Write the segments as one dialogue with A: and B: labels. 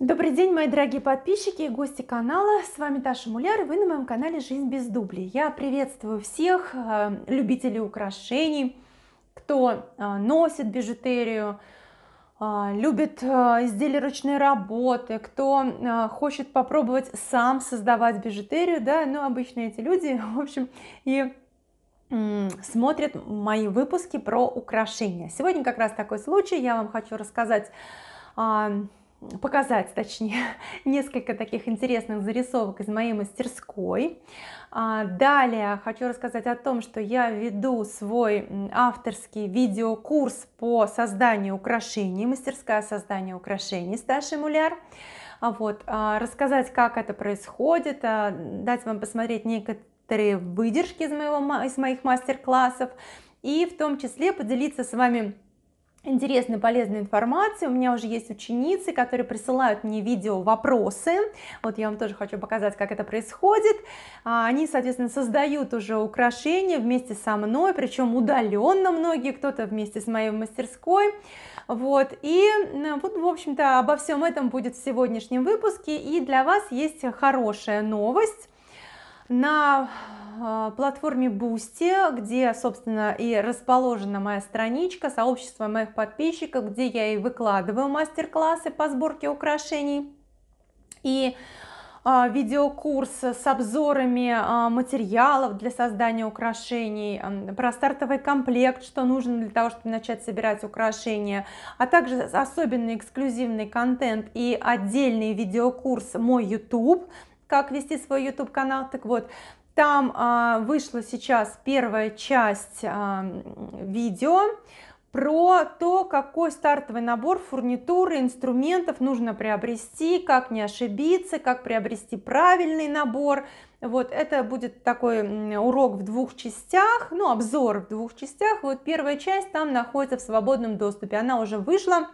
A: Добрый день, мои дорогие подписчики и гости канала. С вами Таша Муляр, и вы на моем канале «Жизнь без дублей». Я приветствую всех э, любителей украшений, кто э, носит бижутерию, э, любит изделия ручной работы, кто хочет попробовать сам создавать бижутерию, да, Ну, обычно эти люди, в общем, и смотрят мои выпуски про украшения. Сегодня как раз такой случай, я вам хочу рассказать а, показать, точнее, несколько таких интересных зарисовок из моей мастерской. А, далее хочу рассказать о том, что я веду свой авторский видеокурс по созданию украшений, мастерская создания украшений старший Муляр. А вот, а, рассказать, как это происходит, дать вам посмотреть некоторые выдержки из, моего, из моих мастер-классов и в том числе поделиться с вами интересной, полезной информации. У меня уже есть ученицы, которые присылают мне видео вопросы. Вот я вам тоже хочу показать, как это происходит. А, они, соответственно, создают уже украшения вместе со мной, причем удаленно многие, кто-то вместе с моей мастерской. Вот, и вот, в общем-то, обо всем этом будет в сегодняшнем выпуске. И для вас есть хорошая новость. На а, платформе Boosty, где, собственно, и расположена моя страничка, сообщество моих подписчиков, где я и выкладываю мастер-классы по сборке украшений. И а, видеокурс с обзорами а, материалов для создания украшений, про стартовый комплект, что нужно для того, чтобы начать собирать украшения, а также особенный эксклюзивный контент и отдельный видеокурс «Мой YouTube», как вести свой YouTube канал. Так вот, там а, вышла сейчас первая часть а, видео про то, какой стартовый набор фурнитуры, инструментов нужно приобрести, как не ошибиться, как приобрести правильный набор. Вот это будет такой урок в двух частях, ну обзор в двух частях. Вот первая часть там находится в свободном доступе, она уже вышла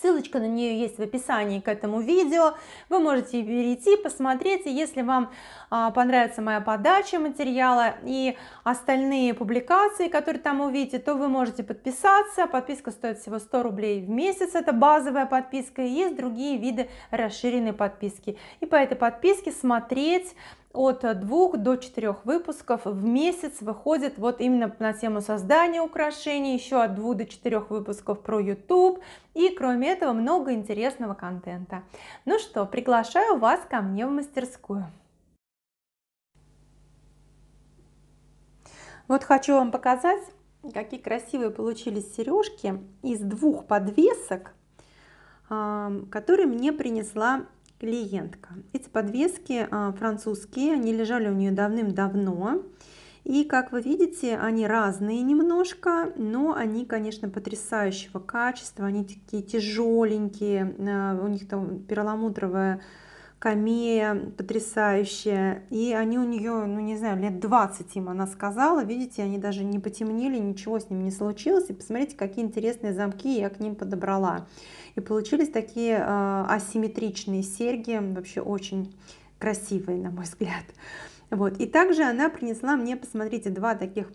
A: Ссылочка на нее есть в описании к этому видео. Вы можете перейти, посмотреть. И если вам а, понравится моя подача материала и остальные публикации, которые там увидите, то вы можете подписаться. Подписка стоит всего 100 рублей в месяц. Это базовая подписка. есть другие виды расширенной подписки. И по этой подписке смотреть от 2 до 4 выпусков в месяц выходит вот именно на тему создания украшений, еще от 2 до 4 выпусков про YouTube и кроме этого много интересного контента. Ну что, приглашаю вас ко мне в мастерскую. Вот хочу вам показать, какие красивые получились сережки из двух подвесок, а, которые мне принесла клиентка. Эти подвески а, французские, они лежали у нее давным-давно. И, как вы видите, они разные немножко, но они, конечно, потрясающего качества. Они такие тяжеленькие, а, у них там перламутровая камея потрясающая. И они у нее, ну не знаю, лет 20 им она сказала. Видите, они даже не потемнели, ничего с ним не случилось. И посмотрите, какие интересные замки я к ним подобрала. И получились такие э, асимметричные серьги, вообще очень красивые, на мой взгляд. Вот. И также она принесла мне, посмотрите, два таких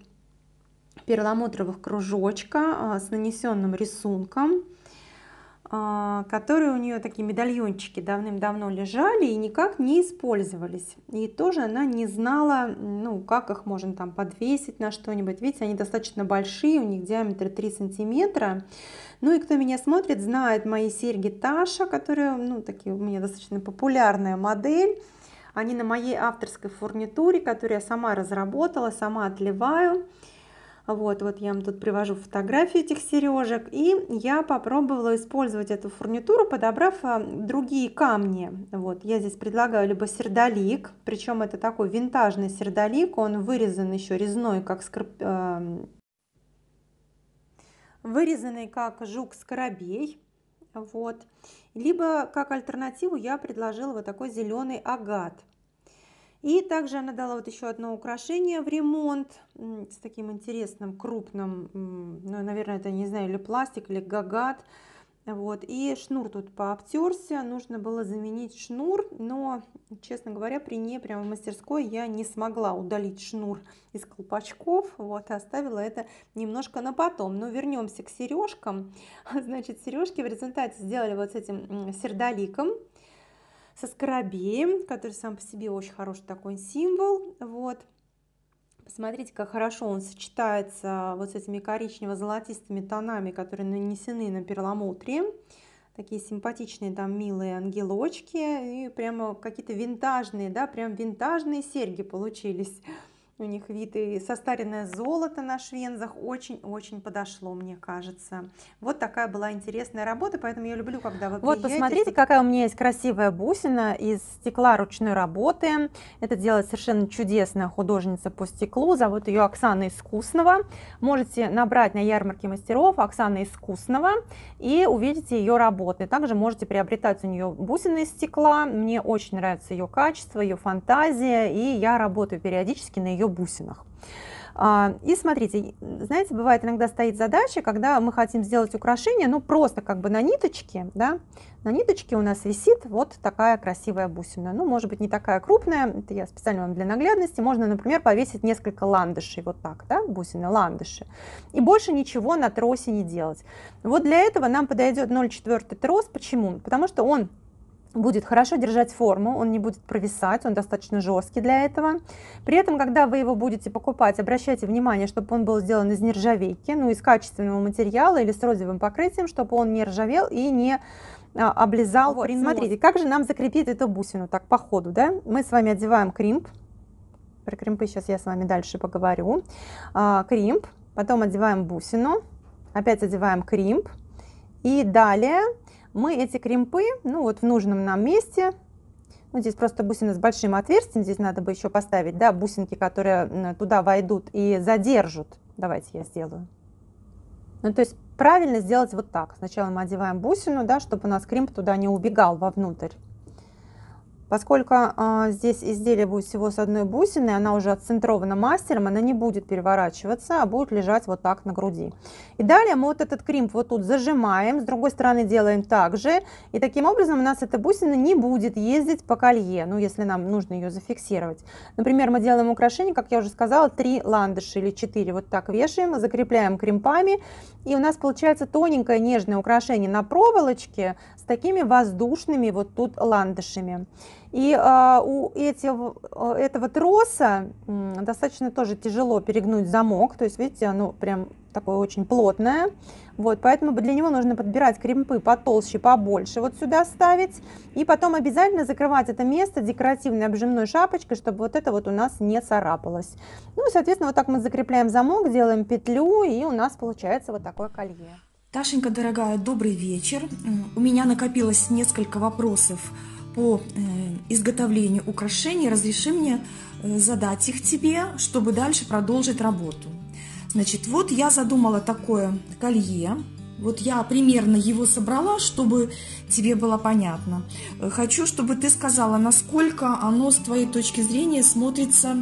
A: перламутровых кружочка э, с нанесенным рисунком. А, которые у нее такие медальончики давным-давно лежали и никак не использовались. И тоже она не знала, ну, как их можно там подвесить на что-нибудь. Видите, они достаточно большие, у них диаметр 3 сантиметра. Ну и кто меня смотрит, знает мои серьги Таша, которые, ну, такие у меня достаточно популярная модель. Они на моей авторской фурнитуре, которую я сама разработала, сама отливаю. Вот, вот я вам тут привожу фотографии этих сережек. И я попробовала использовать эту фурнитуру, подобрав а, другие камни. Вот, я здесь предлагаю либо сердолик, причем это такой винтажный сердолик, он вырезан еще резной, как скорп... А, вырезанный как жук-скоробей. Вот. Либо как альтернативу я предложила вот такой зеленый агат. И также она дала вот еще одно украшение в ремонт с таким интересным крупным, ну, наверное, это, не знаю, или пластик, или гагат. Вот, и шнур тут пообтерся, нужно было заменить шнур, но, честно говоря, при ней прямо в мастерской я не смогла удалить шнур из колпачков, вот, и оставила это немножко на потом. Но вернемся к сережкам, значит, сережки в результате сделали вот с этим сердоликом, со скоробеем, который сам по себе очень хороший такой символ. Вот. Посмотрите, как хорошо он сочетается вот с этими коричнево-золотистыми тонами, которые нанесены на перламутре. Такие симпатичные там милые ангелочки и прямо какие-то винтажные, да, прям винтажные серьги получились у них вид и состаренное золото на швензах очень-очень подошло, мне кажется. Вот такая была интересная работа, поэтому я люблю, когда вы Вот посмотрите, какая у меня есть красивая бусина из стекла ручной работы. Это делает совершенно чудесная художница по стеклу, зовут ее Оксана Искусного. Можете набрать на ярмарке мастеров Оксана Искусного и увидите ее работы. Также можете приобретать у нее бусины из стекла. Мне очень нравится ее качество, ее фантазия, и я работаю периодически на ее ее бусинах. А, и смотрите, знаете, бывает иногда стоит задача, когда мы хотим сделать украшение, ну просто как бы на ниточке, да, на ниточке у нас висит вот такая красивая бусина. Ну, может быть, не такая крупная, это я специально вам для наглядности. Можно, например, повесить несколько ландышей, вот так, да, бусины, ландыши. И больше ничего на тросе не делать. Вот для этого нам подойдет 0,4 трос. Почему? Потому что он будет хорошо держать форму, он не будет провисать, он достаточно жесткий для этого. При этом, когда вы его будете покупать, обращайте внимание, чтобы он был сделан из нержавейки, ну из качественного материала или с розовым покрытием, чтобы он не ржавел и не а, облизал. Вот, принос. Ну смотрите, как же нам закрепить эту бусину так по ходу, да? Мы с вами одеваем кримп, про кримпы сейчас я с вами дальше поговорю, а, кримп, потом одеваем бусину, опять одеваем кримп, и далее мы эти кремпы, ну вот в нужном нам месте, ну, здесь просто бусины с большим отверстием, здесь надо бы еще поставить, да, бусинки, которые туда войдут и задержат. Давайте я сделаю. Ну, то есть правильно сделать вот так. Сначала мы одеваем бусину, да, чтобы у нас кремп туда не убегал вовнутрь. Поскольку а, здесь изделие будет всего с одной бусиной, она уже отцентрована мастером, она не будет переворачиваться, а будет лежать вот так на груди. И далее мы вот этот кримп вот тут зажимаем, с другой стороны делаем так же. И таким образом у нас эта бусина не будет ездить по колье, ну если нам нужно ее зафиксировать. Например, мы делаем украшение, как я уже сказала, 3 ландыши или 4 вот так вешаем, закрепляем кримпами. И у нас получается тоненькое нежное украшение на проволочке с такими воздушными вот тут ландышами. И э, у этих, э, этого троса э, достаточно тоже тяжело перегнуть замок, то есть, видите, оно прям такое очень плотное. Вот, поэтому для него нужно подбирать кремпы потолще, побольше вот сюда ставить. И потом обязательно закрывать это место декоративной обжимной шапочкой, чтобы вот это вот у нас не царапалось. Ну и, соответственно, вот так мы закрепляем замок, делаем петлю, и у нас получается вот такое колье. Ташенька, дорогая, добрый вечер.
B: У меня накопилось несколько вопросов по э, изготовлению украшений, разреши мне э, задать их тебе, чтобы дальше продолжить работу. Значит, вот я задумала такое колье. Вот я примерно его собрала, чтобы тебе было понятно. Э, хочу, чтобы ты сказала, насколько оно с твоей точки зрения смотрится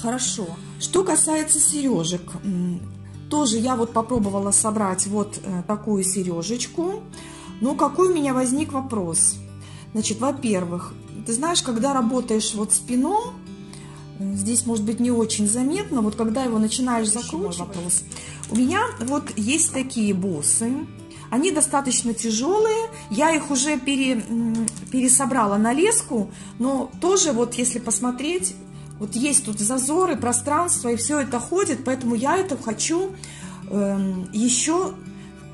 B: хорошо. Что касается сережек, тоже я вот попробовала собрать вот такую сережечку. Но какой у меня возник вопрос – Значит, во-первых, ты знаешь, когда работаешь вот спином, здесь может быть не очень заметно, вот когда его начинаешь закручивать. Вопрос. У меня вот есть такие боссы, они достаточно тяжелые, я их уже пере, пересобрала на леску, но тоже вот если посмотреть, вот есть тут зазоры, пространство, и все это ходит, поэтому я это хочу э, эм, еще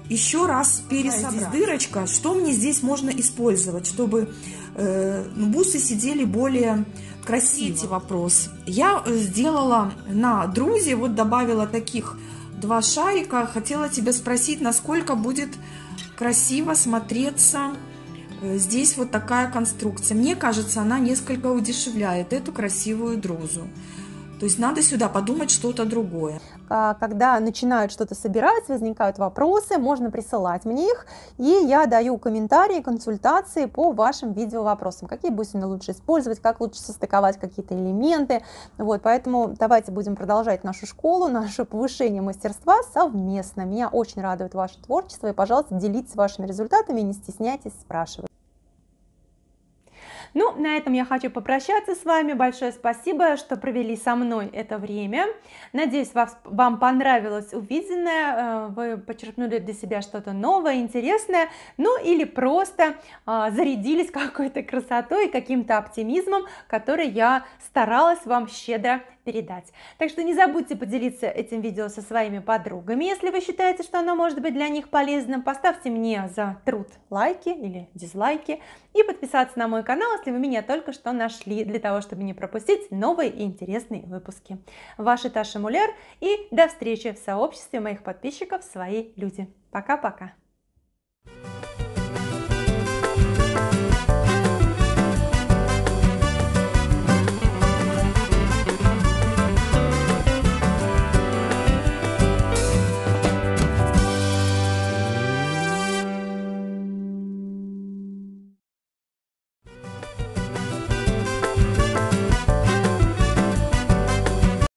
B: еще раз пересобрать. Здесь дырочка, что мне здесь можно использовать, чтобы э, ну, бусы сидели более красиво. Третий вопрос. Я э, сделала на друзе, вот добавила таких два шарика. Хотела тебя спросить, насколько будет красиво смотреться э, здесь вот такая конструкция. Мне кажется, она несколько удешевляет эту красивую друзу. То есть надо сюда подумать что-то другое.
A: А, когда начинают что-то собирать, возникают вопросы, можно присылать мне их, и я даю комментарии, консультации по вашим видео вопросам, какие бусины лучше использовать, как лучше состыковать какие-то элементы, вот, поэтому давайте будем продолжать нашу школу, наше повышение мастерства совместно, меня очень радует ваше творчество, и, пожалуйста, делитесь вашими результатами, не стесняйтесь спрашивать. Ну, на этом я хочу попрощаться с вами. Большое спасибо, что провели со мной это время. Надеюсь, вам понравилось увиденное, э, вы почерпнули для себя что-то новое, интересное, ну или просто э, зарядились какой-то красотой, каким-то оптимизмом, который я старалась вам щедро передать. Так что не забудьте поделиться этим видео со своими подругами, если вы считаете, что оно может быть для них полезным. Поставьте мне за труд лайки или дизлайки и подписаться на мой канал, если вы меня только что нашли, для того, чтобы не пропустить новые и интересные выпуски. Ваша Таша Мулер и до встречи в сообществе моих подписчиков «Свои люди». Пока-пока! Thank you